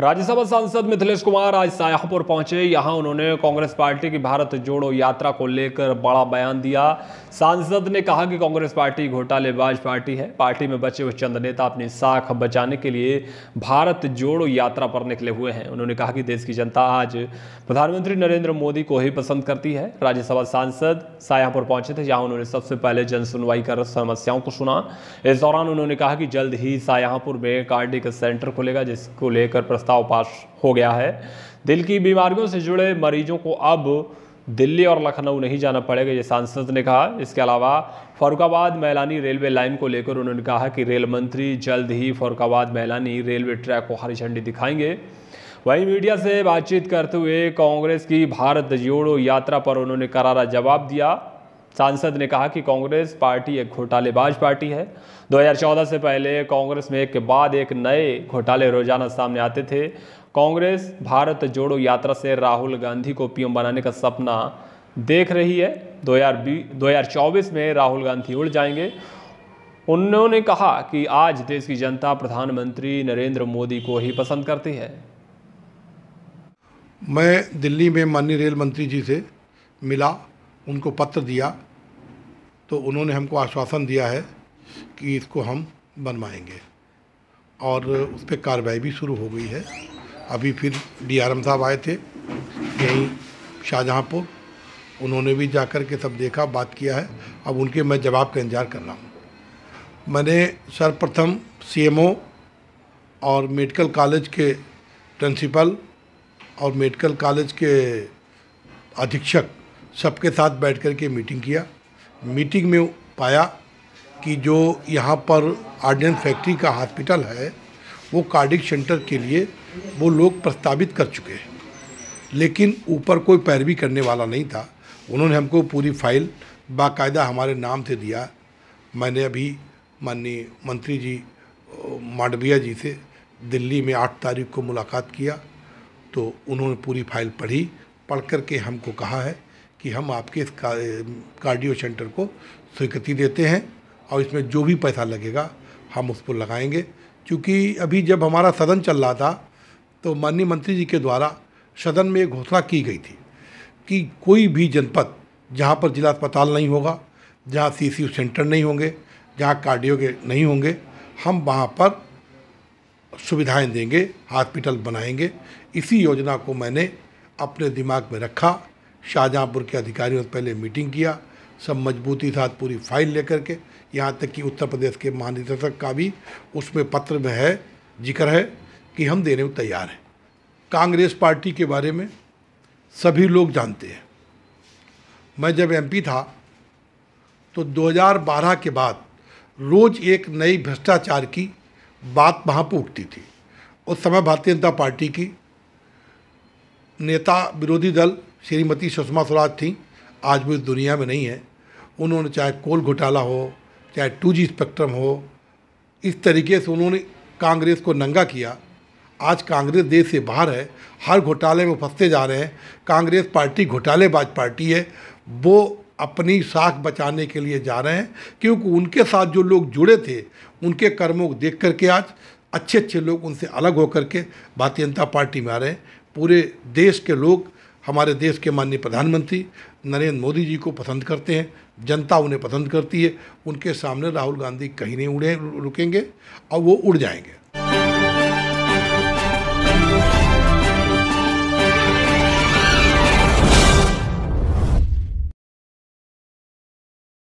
राज्यसभा सांसद मिथिलेश कुमार आज शाहपुर पहुंचे यहां उन्होंने कांग्रेस पार्टी की भारत जोड़ो यात्रा को लेकर बड़ा बयान दिया सांसद ने कहा कि कांग्रेस पार्टी घोटालेबाज पार्टी है पार्टी में बचे हुए चंद नेता अपनी साख बचाने के लिए भारत जोड़ो यात्रा पर निकले हुए हैं उन्होंने कहा कि देश की जनता आज प्रधानमंत्री नरेंद्र मोदी को ही पसंद करती है राज्यसभा सांसद शाहपुर पहुंचे थे जहां उन्होंने सबसे पहले जनसुनवाई कर समस्याओं को सुना इस दौरान उन्होंने कहा कि जल्द ही सायापुर में कार्डिक सेंटर खुलेगा जिसको लेकर प्रस्ताव पास हो गया है दिल की बीमारियों से जुड़े मरीजों को अब दिल्ली और लखनऊ नहीं जाना पड़ेगा ये सांसद ने कहा इसके अलावा फरुखाबाद मैलानी रेलवे लाइन को लेकर उन्होंने कहा कि रेल मंत्री जल्द ही फरुखाबाद मैलानी रेलवे ट्रैक को हरी झंडी दिखाएंगे वहीं मीडिया से बातचीत करते हुए कांग्रेस की भारत जोड़ो यात्रा पर उन्होंने करारा जवाब दिया सांसद ने कहा कि कांग्रेस पार्टी एक घोटालेबाज पार्टी है 2014 से पहले कांग्रेस में एक बाद एक नए घोटाले रोजाना सामने आते थे कांग्रेस भारत जोड़ो यात्रा से राहुल गांधी को पीएम बनाने का सपना देख रही है दो हजार में राहुल गांधी उड़ जाएंगे उन्होंने कहा कि आज देश की जनता प्रधानमंत्री नरेंद्र मोदी को ही पसंद करती है मैं दिल्ली में माननीय रेल मंत्री जी से मिला उनको पत्र दिया तो उन्होंने हमको आश्वासन दिया है कि इसको हम बनवाएंगे और उस पर कार्रवाई भी शुरू हो गई है अभी फिर डीआरएम साहब आए थे यहीं शाहजहाँपुर उन्होंने भी जा कर के सब देखा बात किया है अब उनके मैं जवाब का इंतज़ार कर रहा हूँ मैंने सर्वप्रथम सीएमओ और मेडिकल कॉलेज के प्रिंसिपल और मेडिकल कॉलेज के अधीक्षक सबके साथ बैठ कर के मीटिंग किया मीटिंग में पाया कि जो यहाँ पर आर्डिनेंस फैक्ट्री का हॉस्पिटल है वो कार्डिक सेंटर के लिए वो लोग प्रस्तावित कर चुके हैं लेकिन ऊपर कोई पैरवी करने वाला नहीं था उन्होंने हमको पूरी फाइल बाकायदा हमारे नाम से दिया मैंने अभी माननीय मंत्री जी मांडविया जी से दिल्ली में आठ तारीख को मुलाकात किया तो उन्होंने पूरी फाइल पढ़ी पढ़ कर के हमको कहा है कि हम आपके इस कार्डियो सेंटर को स्वीकृति देते हैं और इसमें जो भी पैसा लगेगा हम उसको लगाएंगे क्योंकि अभी जब हमारा सदन चल रहा था तो माननीय मंत्री जी के द्वारा सदन में घोषणा की गई थी कि कोई भी जनपद जहाँ पर जिला अस्पताल नहीं होगा जहाँ सी सेंटर नहीं होंगे जहाँ कार्डियो के नहीं होंगे हम वहाँ पर सुविधाएं देंगे हॉस्पिटल बनाएंगे इसी योजना को मैंने अपने दिमाग में रखा शाहजहाँपुर के अधिकारियों से पहले मीटिंग किया सब मजबूती के साथ पूरी फाइल लेकर के यहाँ तक कि उत्तर प्रदेश के महानिदेशक का भी उसमें पत्र में है जिक्र है कि हम देने को तैयार हैं कांग्रेस पार्टी के बारे में सभी लोग जानते हैं मैं जब एमपी था तो 2012 के बाद रोज़ एक नई भ्रष्टाचार की बात वहाँ पर उठती थी उस समय भारतीय जनता पार्टी की नेता विरोधी दल श्रीमती सुषमा स्वराज थी आज भी दुनिया में नहीं है उन्होंने चाहे कोल घोटाला हो चाहे टू जी स्पेक्ट्रम हो इस तरीके से उन्होंने कांग्रेस को नंगा किया आज कांग्रेस देश से बाहर है हर घोटाले में फंसते जा रहे हैं कांग्रेस पार्टी घोटालेबाज पार्टी है वो अपनी साख बचाने के लिए जा रहे हैं क्योंकि उनके साथ जो लोग जुड़े थे उनके कर्मों को देख करके आज अच्छे अच्छे लोग उनसे अलग होकर के भारतीय जनता पार्टी में आ रहे हैं पूरे देश के लोग हमारे देश के माननीय प्रधानमंत्री नरेंद्र मोदी जी को पसंद करते हैं जनता उन्हें पसंद करती है उनके सामने राहुल गांधी कहीं नहीं उड़े रुकेंगे और वो उड़ जाएंगे